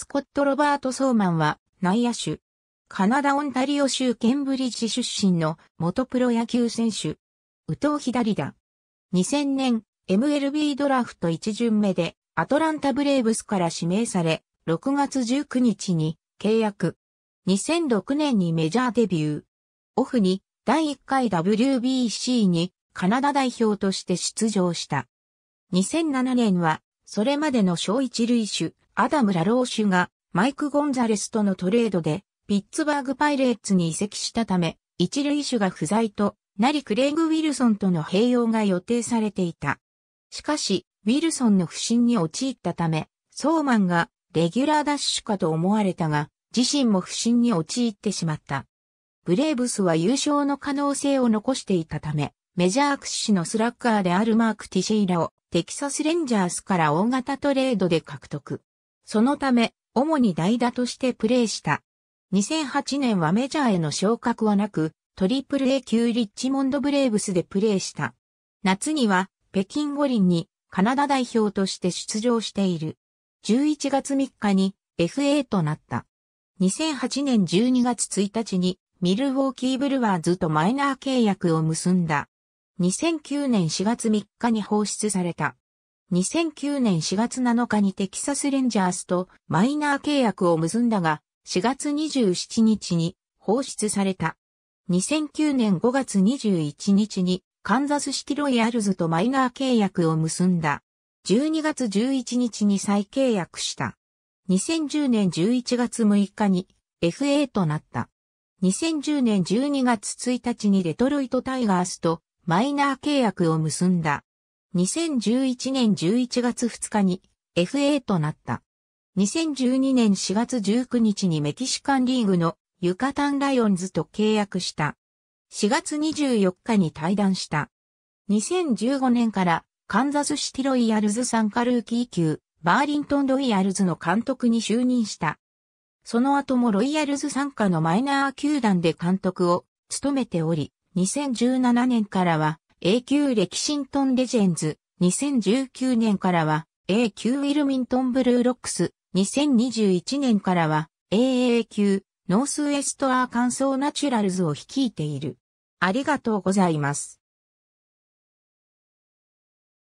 スコット・ロバート・ソーマンは内野手。カナダ・オンタリオ州ケンブリッジ出身の元プロ野球選手。宇藤左だ。2000年 MLB ドラフト1巡目でアトランタ・ブレーブスから指名され、6月19日に契約。2006年にメジャーデビュー。オフに第1回 WBC にカナダ代表として出場した。2007年はそれまでの小一類種、アダム・ラローシュがマイク・ゴンザレスとのトレードでピッツバーグ・パイレーツに移籍したため、一塁手が不在となりクレイグ・ウィルソンとの併用が予定されていた。しかし、ウィルソンの不振に陥ったため、ソーマンがレギュラーダッシュかと思われたが、自身も不振に陥ってしまった。ブレーブスは優勝の可能性を残していたため、メジャー屈指のスラッガーであるマーク・ティシェイラをテキサス・レンジャースから大型トレードで獲得。そのため、主に代打としてプレーした。2008年はメジャーへの昇格はなく、トリプル A 級リッチモンドブレーブスでプレーした。夏には北京五輪にカナダ代表として出場している。11月3日に FA となった。2008年12月1日にミルウォーキーブルワーズとマイナー契約を結んだ。2009年4月3日に放出された。2009年4月7日にテキサスレンジャーズとマイナー契約を結んだが、4月27日に放出された。2009年5月21日にカンザスシティロイヤルズとマイナー契約を結んだ。12月11日に再契約した。2010年11月6日に FA となった。2010年12月1日にデトロイトタイガースとマイナー契約を結んだ。2011年11月2日に FA となった。2012年4月19日にメキシカンリーグのユカタンライオンズと契約した。4月24日に退団した。2015年からカンザスシティロイヤルズ参加ルーキー級バーリントンロイヤルズの監督に就任した。その後もロイヤルズ参加のマイナー球団で監督を務めており、2017年からは A 級レキシントンレジェンズ、2019年からは A 級ウィルミントンブルーロックス、2021年からは AA 級ノースウエストアーカンソーナチュラルズを率いている。ありがとうございます。